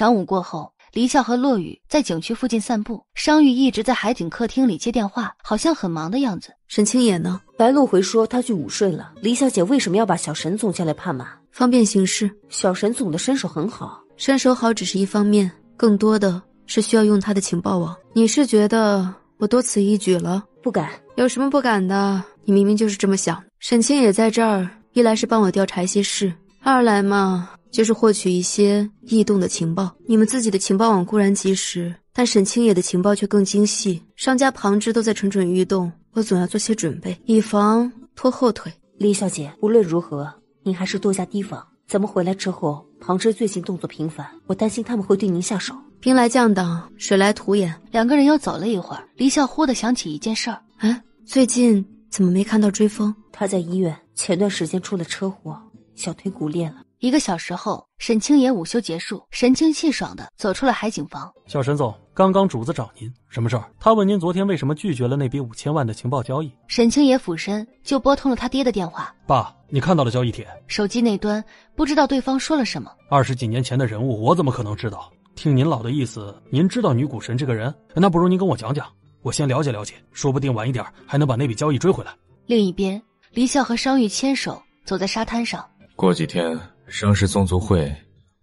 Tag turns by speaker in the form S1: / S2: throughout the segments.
S1: 晌午过后，黎笑和骆雨在景区附近散步。商玉一直在海景客厅里接电话，好像很忙的样子。沈清野呢？白露回说他去午睡了。黎小姐为什么要把小沈总叫来帕马？方便行事。小沈总的身手很好，身手好只是一方面，更多的是需要用他的情报网。你是觉得我多此一举了？不敢。有什么不敢的？你明明就是这么想。沈清野在这儿，一来是帮我调查一些事，二来嘛。就是获取一些异动的情报。你们自己的情报网固然及时，但沈清野的情报却更精细。商家庞之都在蠢蠢欲动，我总要做些准备，以防拖后腿。李小姐，无论如何，您还是多加提防。咱们回来之后，庞之最近动作频繁，我担心他们会对您下手。兵来将挡，水来土掩。两个人又走了一会儿，李笑忽地想起一件事儿：“哎，最近怎么没看到追风？他在医院，前段时间出了车祸，小腿骨裂了。”一个小时后，沈清野午休结束，神清气爽的走出了海景房。
S2: 小沈总，刚刚主子找您，什么事儿？他问您昨天为什么拒绝了那笔五千万的情报交易。
S1: 沈清野俯身就拨通了他爹的电话。
S2: 爸，你看到了交易帖？
S1: 手机那端不知道对方说了什么。
S2: 二十几年前的人物，我怎么可能知道？听您老的意思，您知道女股神这个人？那不如您跟我讲讲，我先了解
S3: 了解，说不定晚一点还能把那笔交易追回来。
S1: 另一边，黎笑和商玉牵手走在沙滩上。
S3: 过几天。商氏宗族会，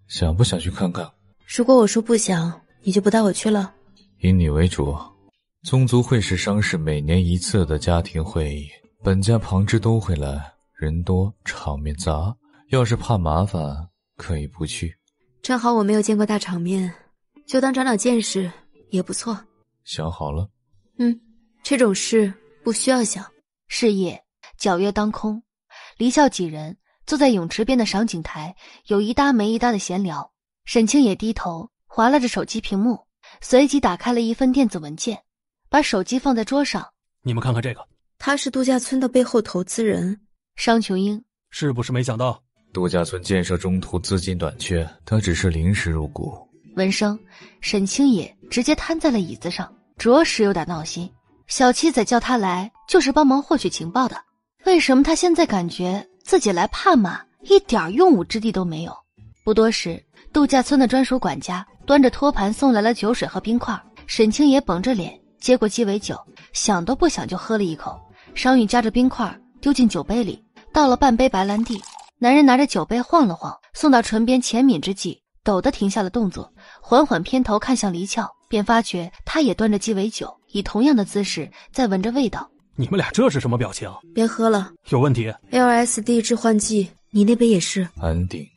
S3: 想不想去看看？
S1: 如果我说不想，你就不带我去了。
S3: 以你为主，宗族会是商氏每年一次的家庭会议，本家旁支都会来，人多场面杂。要是怕麻烦，可以不去。
S1: 正好我没有见过大场面，就当长长见识也不错。
S3: 想好了？
S1: 嗯，这种事不需要想。事业皎月当空，离校几人。坐在泳池边的赏景台，有一搭没一搭的闲聊。沈清野低头划拉着手机屏幕，随即打开了一份电子文件，把手机放在桌上。你们看看这个，他是度假村的背后投资人商琼英，
S3: 是不是？没想到度假村建设中途资金短缺，他只是临时入股。
S1: 闻声，沈清野直接瘫在了椅子上，着实有点闹心。小七仔叫他来就是帮忙获取情报的，为什么他现在感觉？自己来怕吗？一点用武之地都没有。不多时，度假村的专属管家端着托盘送来了酒水和冰块。沈清野绷着脸接过鸡尾酒，想都不想就喝了一口。商羽夹着冰块丢进酒杯里，倒了半杯白兰地。男人拿着酒杯晃了晃，送到唇边浅抿之际，抖得停下了动作，缓缓偏头看向黎俏，便发觉他也端着鸡尾酒，以同样的姿势在闻着味道。
S2: 你们俩这是什么表情？别喝了，有问题。
S1: LSD 致幻剂，你那杯也是
S2: 安定。